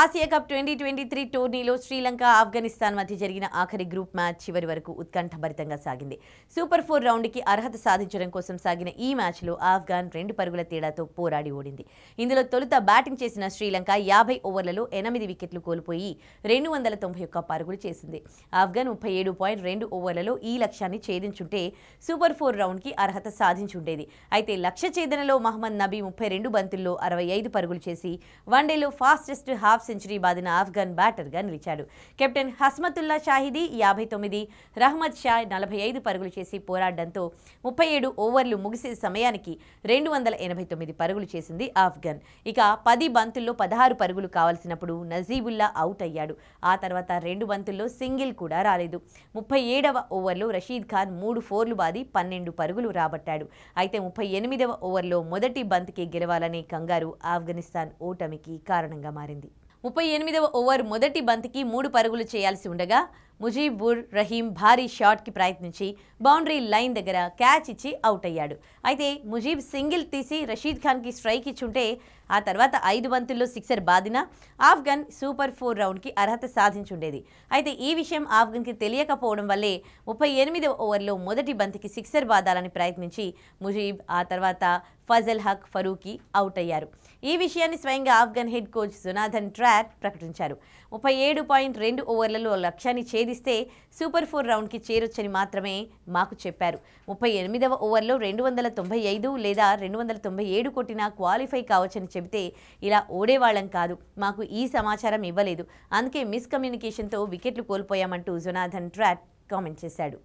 Asia cup twenty twenty three టోర్నీలో శ్రీలంక ఆఫ్ఘనిస్తాన్ మధ్య జరిగిన ఆఖరి గ్రూప్ మ్యాచ్ చివరి వరకు ఉత్కంఠభరితంగా సాగింది సూపర్ ఫోర్ రౌండ్కి అర్హత సాధించడం కోసం సాగిన ఈ మ్యాచ్లో ఆఫ్ఘాన్ రెండు పరుగుల తేడాతో పోరాడి ఓడింది ఇందులో తొలుత బ్యాటింగ్ చేసిన శ్రీలంక యాభై ఓవర్లలో ఎనిమిది వికెట్లు కోల్పోయి రెండు వందల తొంభై ఒక్క పరుగులు చేసింది ఆఫ్ఘాన్ ముప్పై ఏడు పాయింట్ రెండు ఓవర్లలో ఈ లక్ష్యాన్ని ఛేదించుంటే సూపర్ ఫోర్ రౌండ్కి అర్హత సాధించుండేది అయితే లక్ష్య ఛేదనలో మహమ్మద్ నబీ ముప్పై రెండు బంతుల్లో అరవై ఐదు పరుగులు చేసి వన్డేలో ఫాస్టెస్ట్ హాఫ్ హాఫ్ సెంచరీ బాదిన ఆఫ్ఘన్ బ్యాటర్గా నిలిచాడు కెప్టెన్ హస్మతుల్లా షాహిదీ యాభై తొమ్మిది రహ్మద్ షా నలభై ఐదు పరుగులు చేసి పోరాడడంతో ముప్పై ఏడు ఓవర్లు ముగిసే సమయానికి రెండు వందల ఎనభై తొమ్మిది పరుగులు చేసింది ఆఫ్ఘన్ ఇక పది బంతుల్లో పదహారు పరుగులు కావలసినప్పుడు నజీబుల్లా అవుట్ అయ్యాడు ఆ తర్వాత రెండు బంతుల్లో సింగిల్ కూడా రాలేదు ముప్పై ఏడవ ఓవర్లో రషీద్ ఖాన్ మూడు ఫోర్లు బాది పన్నెండు పరుగులు రాబట్టాడు అయితే ముప్పై ఎనిమిదవ ఓవర్లో మొదటి బంత్కి గెలవాలనే కంగారు ఆఫ్ఘనిస్తాన్ ఓటమికి కారణంగా మారింది ముప్పై ఎనిమిదవ ఓవర్ మొదటి బంతికి మూడు పరుగులు చేయాల్సి ఉండగా ముజీబుర్ రహీం భారీ షాట్కి ప్రయత్నించి బౌండరీ లైన్ దగ్గర క్యాచ్ ఇచ్చి అవుట్ అయ్యాడు అయితే ముజీబ్ సింగిల్ తీసి రషీద్ ఖాన్కి స్ట్రైక్ ఇచ్చుంటే ఆ తర్వాత ఐదు బంతుల్లో సిక్సర్ బాదిన ఆఫ్ఘన్ సూపర్ ఫోర్ రౌండ్కి అర్హత సాధించుండేది అయితే ఈ విషయం ఆఫ్ఘన్కి తెలియకపోవడం వల్లే ముప్పై ఎనిమిది ఓవర్లో మొదటి బంతికి సిక్సర్ బాదాలని ప్రయత్నించి ముజీబ్ ఆ తర్వాత ఫజల్ హక్ ఫరూకి అవుట్ అయ్యారు ఈ విషయాన్ని స్వయంగా Afghan head coach Jonathan Trott ప్రకటించారు ముప్పై ఏడు పాయింట్ రెండు ఓవర్లలో లక్ష్యాన్ని ఛేదిస్తే సూపర్ ఫోర్ రౌండ్కి చేరొచ్చని మాత్రమే మాకు చెప్పారు ముప్పై ఎనిమిదవ ఓవర్లో రెండు వందల తొంభై ఐదు లేదా రెండు వందల తొంభై ఏడు క్వాలిఫై కావచ్చని చెబితే ఇలా ఓడేవాళ్ళం కాదు మాకు ఈ సమాచారం ఇవ్వలేదు అందుకే మిస్కమ్యూనికేషన్తో వికెట్లు కోల్పోయామంటూ జునాథన్ ట్రాక్ కామెంట్ చేశాడు